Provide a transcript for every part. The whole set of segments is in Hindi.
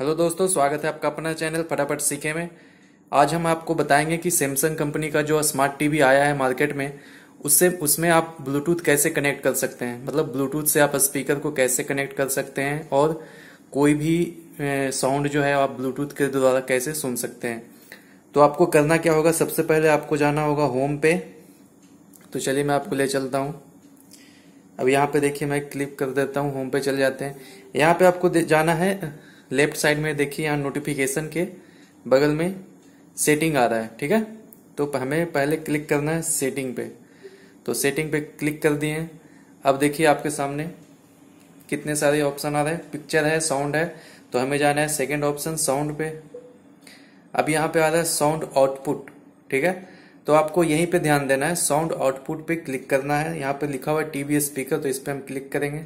हेलो दोस्तों स्वागत है आपका अपना चैनल फटाफट सीखे में आज हम आपको बताएंगे कि सैमसंग कंपनी का जो स्मार्ट टीवी आया है मार्केट में उससे उसमें आप ब्लूटूथ कैसे कनेक्ट कर सकते हैं मतलब ब्लूटूथ से आप स्पीकर को कैसे कनेक्ट कर सकते हैं और कोई भी साउंड जो है आप ब्लूटूथ के द्वारा कैसे सुन सकते हैं तो आपको करना क्या होगा सबसे पहले आपको जाना होगा होम पे तो चलिए मैं आपको ले चलता हूँ अब यहाँ पे देखिए मैं क्लिक कर देता हूँ होम पे चले जाते हैं यहाँ पे आपको जाना है लेफ्ट साइड में देखिए यहाँ नोटिफिकेशन के बगल में सेटिंग आ रहा है ठीक है तो हमें पहले क्लिक करना है सेटिंग पे तो सेटिंग पे क्लिक कर दिए अब देखिए आपके सामने कितने सारे ऑप्शन आ रहे हैं पिक्चर है साउंड है तो हमें जाना है सेकेंड ऑप्शन साउंड पे अब यहाँ पे आ रहा है साउंड आउटपुट ठीक है तो आपको यहीं पे ध्यान देना है साउंड आउटपुट पे क्लिक करना है यहाँ पे लिखा हुआ है टीवी स्पीकर तो इस पर हम क्लिक करेंगे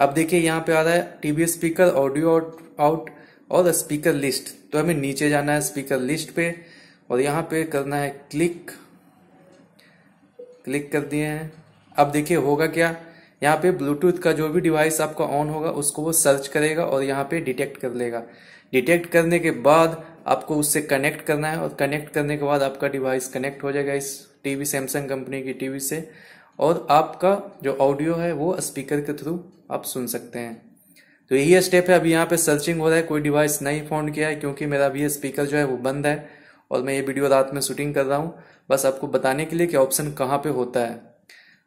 अब देखिए यहाँ पे आ रहा है टीवी स्पीकर ऑडियो आउट और स्पीकर लिस्ट तो हमें नीचे जाना है स्पीकर लिस्ट पे और यहाँ पे करना है क्लिक क्लिक कर दिए हैं अब देखिए होगा क्या यहाँ पे ब्लूटूथ का जो भी डिवाइस आपका ऑन होगा उसको वो सर्च करेगा और यहाँ पे डिटेक्ट कर लेगा डिटेक्ट करने के बाद आपको उससे कनेक्ट करना है और कनेक्ट करने के बाद आपका डिवाइस कनेक्ट हो जाएगा इस टीवी सैमसंग कंपनी की टीवी से और आपका जो ऑडियो है वो स्पीकर के थ्रू आप सुन सकते हैं तो यही स्टेप है अभी यहाँ पे सर्चिंग हो रहा है कोई डिवाइस नहीं फाउंड किया है क्योंकि मेरा अभी स्पीकर जो है वो बंद है और मैं ये वीडियो रात में शूटिंग कर रहा हूँ बस आपको बताने के लिए कि ऑप्शन कहाँ पे होता है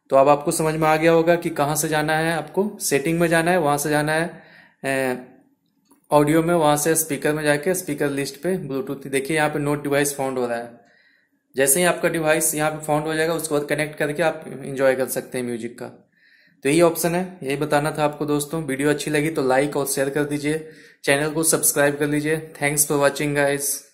तो अब आपको समझ में आ गया होगा कि कहाँ से जाना है आपको सेटिंग में जाना है वहाँ से जाना है ऑडियो में वहाँ से स्पीकर में जाके स्पीकर लिस्ट पे ब्लूटूथ देखिए यहाँ पे नोट डिवाइस फाउंड हो रहा है जैसे ही आपका डिवाइस यहाँ पे फाउंड हो जाएगा उसके बाद कनेक्ट करके आप इंजॉय कर सकते हैं म्यूजिक का तो यही ऑप्शन है यही बताना था आपको दोस्तों वीडियो अच्छी लगी तो लाइक और शेयर कर दीजिए चैनल को सब्सक्राइब कर लीजिए थैंक्स फॉर वॉचिंग गाइज़